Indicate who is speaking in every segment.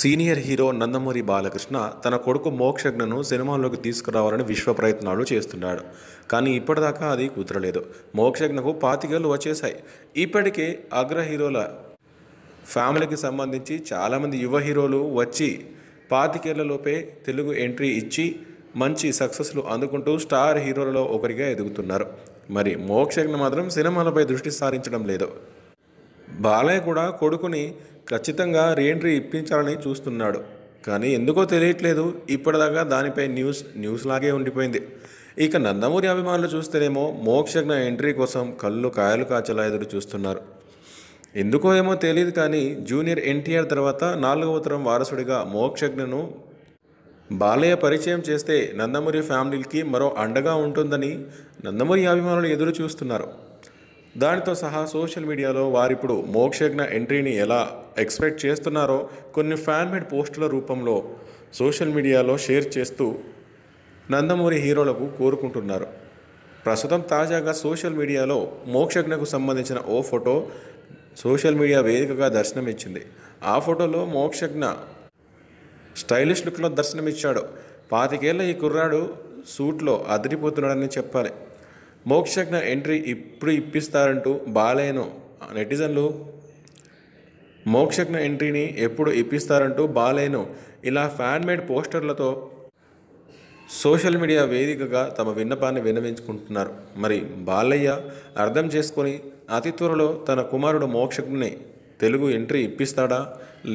Speaker 1: senior hero Nandamuri Balakrishna తన కొడుకు మోక్షజ్ఞను సినిమాల్లోకి తీసుకురావాలని విశ్వ ప్రయత్నాలు చేస్తున్నాడు కానీ ఇప్పటిదాకా అది కుదరలేదు మోక్షజ్ఞకు పాతికేళ్ళు వచ్చేసాయి ఇప్పటికే అగ్ర హీరోల ఫ్యామిలీకి సంబంధించి చాలామంది యువ హీరోలు వచ్చి పాతికేళ్లలోపే తెలుగు ఎంట్రీ ఇచ్చి మంచి సక్సెస్లు అందుకుంటూ స్టార్ హీరోలలో ఒకరిగా ఎదుగుతున్నారు మరి మోక్షజ్ఞ మాత్రం సినిమాలపై దృష్టి సారించడం లేదు బాలయ్య కూడా కొడుకుని ఖచ్చితంగా రీఎంట్రీ ఇప్పించాలని చూస్తున్నాడు కానీ ఎందుకో తెలియట్లేదు ఇప్పటిదాకా దానిపై న్యూస్ న్యూస్ లాగే ఉండిపోయింది ఇక నందమూరి అభిమానులు చూస్తేనేమో మోక్షజ్ఞ ఎంట్రీ కోసం కళ్ళు కాయలు కాచలా ఎదురు చూస్తున్నారు ఎందుకో ఏమో తెలియదు కానీ జూనియర్ ఎన్టీఆర్ తర్వాత నాలుగవ తరం వారసుడిగా మోక్షజ్ఞను బాలయ్య పరిచయం చేస్తే నందమూరి ఫ్యామిలీకి మరో అండగా ఉంటుందని నందమూరి అభిమానులు ఎదురు చూస్తున్నారు దానితో సహా సోషల్ మీడియాలో వారిప్పుడు మోక్షజ్ఞ ఎంట్రీని ఎలా ఎక్స్పెక్ట్ చేస్తున్నారో కొన్ని మేడ్ పోస్టుల రూపంలో సోషల్ మీడియాలో షేర్ చేస్తూ నందమూరి హీరోలకు కోరుకుంటున్నారు ప్రస్తుతం తాజాగా సోషల్ మీడియాలో మోక్షజ్ఞకు సంబంధించిన ఓ ఫోటో సోషల్ మీడియా వేదికగా దర్శనమిచ్చింది ఆ ఫోటోలో మోక్షజ్ఞ స్టైలిష్ లుక్లో దర్శనమిచ్చాడు పాతికేళ్ల ఈ కుర్రాడు సూట్లో అదిరిపోతున్నాడని చెప్పాలి మోక్షజ్ఞ ఎంట్రీ ఇప్పుడు ఇప్పిస్తారంటూ బాలేను నెటిజన్లు మోక్షజ్ఞ ఎంట్రీని ఎప్పుడు ఇప్పిస్తారంటూ బాలేను ఇలా ఫ్యాన్మేడ్ పోస్టర్లతో సోషల్ మీడియా వేదికగా తమ విన్నపాన్ని విన్నవించుకుంటున్నారు మరి బాలయ్య అర్థం చేసుకొని అతి త్వరలో తన కుమారుడు మోక్షజ్ఞని తెలుగు ఎంట్రీ ఇప్పిస్తాడా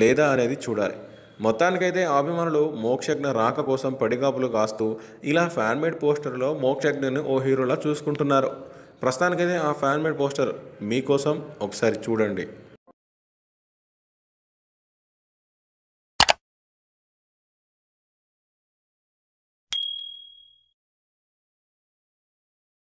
Speaker 1: లేదా అనేది చూడాలి మొత్తానికైతే అభిమానులు మోక్షజ్ఞ రాక కోసం పడిగాపులు కాస్తూ ఇలా ఫ్యాన్మేడ్ పోస్టర్లో మోక్షజ్ఞను ఓ హీరోలా చూసుకుంటున్నారు ప్రస్తుతానికైతే ఆ ఫ్యాన్మేడ్ పోస్టర్ మీకోసం ఒకసారి చూడండి